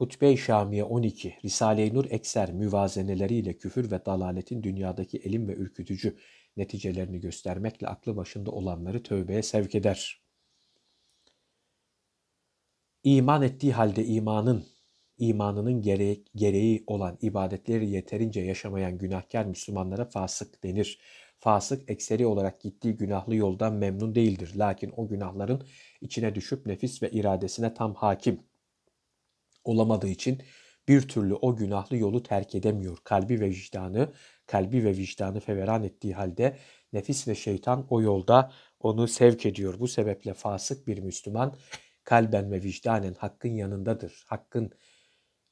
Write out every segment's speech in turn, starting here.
Hutbe-i Şamiye 12, Risale-i Nur Ekser müvazeneleriyle küfür ve dalaletin dünyadaki elim ve ürkütücü neticelerini göstermekle aklı başında olanları tövbeye sevk eder. İman ettiği halde imanın, imanının gereği, gereği olan ibadetleri yeterince yaşamayan günahkar Müslümanlara fasık denir. Fasık ekseri olarak gittiği günahlı yoldan memnun değildir. Lakin o günahların içine düşüp nefis ve iradesine tam hakim.'' olamadığı için bir türlü o günahlı yolu terk edemiyor. Kalbi ve vicdanı, kalbi ve vicdanı feveran ettiği halde nefis ve şeytan o yolda onu sevk ediyor. Bu sebeple fasık bir Müslüman kalben ve vicdanen hakkın yanındadır. Hakkın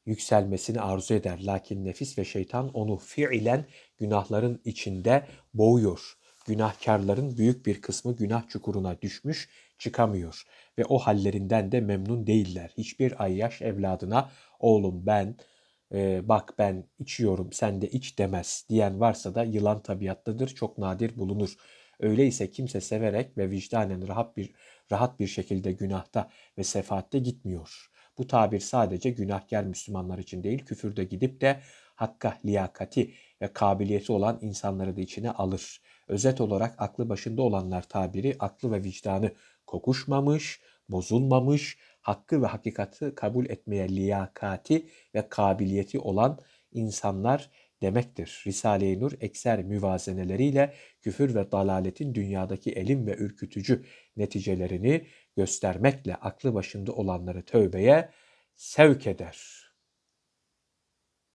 yükselmesini arzu eder. Lakin nefis ve şeytan onu fiilen günahların içinde boğuyor günahkarların büyük bir kısmı günah çukuruna düşmüş, çıkamıyor ve o hallerinden de memnun değiller. Hiçbir ayyaş evladına oğlum ben e, bak ben içiyorum sen de iç demez diyen varsa da yılan tabiatlıdır çok nadir bulunur. Öyleyse kimse severek ve vicdanen rahat bir rahat bir şekilde günahta ve sefaatte gitmiyor. Bu tabir sadece günahkar Müslümanlar için değil küfürde gidip de hakka, liyakati ve kabiliyeti olan insanları da içine alır. Özet olarak aklı başında olanlar tabiri aklı ve vicdanı kokuşmamış, bozulmamış, hakkı ve hakikati kabul etmeye liyakati ve kabiliyeti olan insanlar demektir. Risale-i Nur ekser müvazeneleriyle küfür ve dalaletin dünyadaki elim ve ürkütücü neticelerini göstermekle aklı başında olanları tövbeye sevk eder.